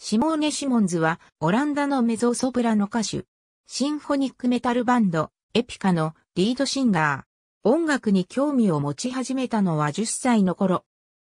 シモーネ・シモンズは、オランダのメゾソプラノ歌手。シンフォニックメタルバンド、エピカのリードシンガー。音楽に興味を持ち始めたのは10歳の頃。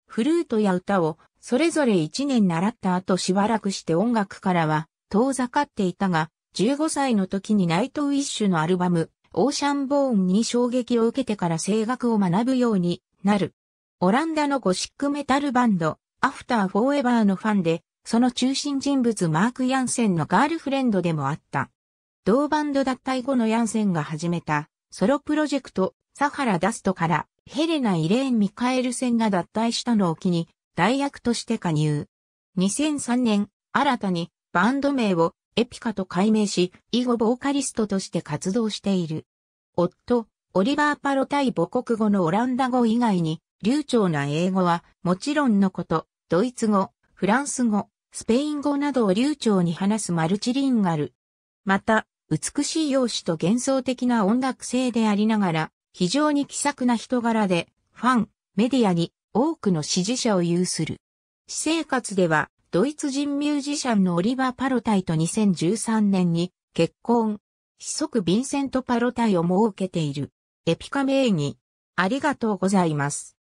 フルートや歌を、それぞれ1年習った後しばらくして音楽からは、遠ざかっていたが、15歳の時にナイトウィッシュのアルバム、オーシャンボーンに衝撃を受けてから声楽を学ぶようになる。オランダのゴシックメタルバンド、アフターフォーエバーのファンで、その中心人物マーク・ヤンセンのガールフレンドでもあった。同バンド脱退後のヤンセンが始めたソロプロジェクトサハラ・ダストからヘレナ・イレーン・ミカエルセンが脱退したのを機に代役として加入。2003年、新たにバンド名をエピカと改名し、以後ボーカリストとして活動している。夫、オリバー・パロ対母国語のオランダ語以外に、流暢な英語は、もちろんのこと、ドイツ語、フランス語、スペイン語などを流暢に話すマルチリンガル。また、美しい容姿と幻想的な音楽性でありながら、非常に気さくな人柄で、ファン、メディアに多くの支持者を有する。私生活では、ドイツ人ミュージシャンのオリバー・パロタイと2013年に結婚、子息ヴィンセント・パロタイを設けている。エピカ名義、ありがとうございます。